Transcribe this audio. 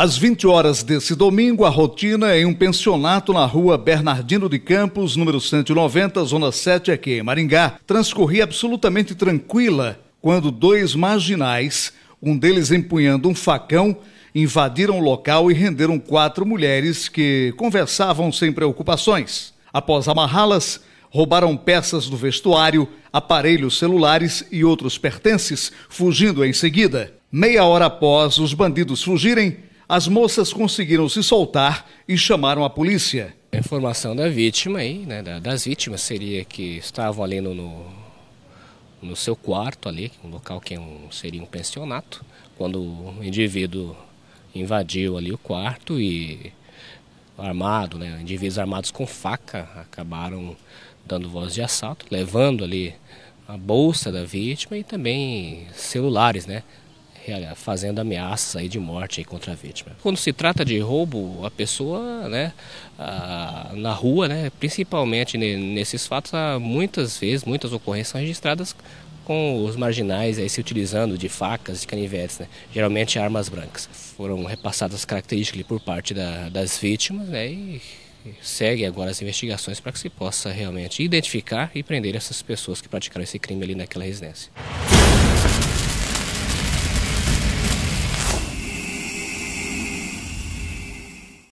Às 20 horas desse domingo, a rotina em é um pensionato na rua Bernardino de Campos, número 190, zona 7, aqui em Maringá, transcorria absolutamente tranquila quando dois marginais, um deles empunhando um facão, invadiram o local e renderam quatro mulheres que conversavam sem preocupações. Após amarrá-las, roubaram peças do vestuário, aparelhos celulares e outros pertences, fugindo em seguida. Meia hora após os bandidos fugirem, as moças conseguiram se soltar e chamaram a polícia. A informação da vítima aí, né, das vítimas, seria que estavam ali no, no seu quarto ali, um local que é seria um pensionato, quando o indivíduo invadiu ali o quarto e armado, né, indivíduos armados com faca acabaram dando voz de assalto, levando ali a bolsa da vítima e também celulares, né, é, fazendo ameaça aí de morte aí contra a vítima. Quando se trata de roubo, a pessoa, né, na rua, né, principalmente nesses fatos, há muitas vezes, muitas ocorrências são registradas com os marginais aí se utilizando de facas, de canivetes, né? geralmente armas brancas. Foram repassadas características por parte da, das vítimas né? e segue agora as investigações para que se possa realmente identificar e prender essas pessoas que praticaram esse crime ali naquela residência.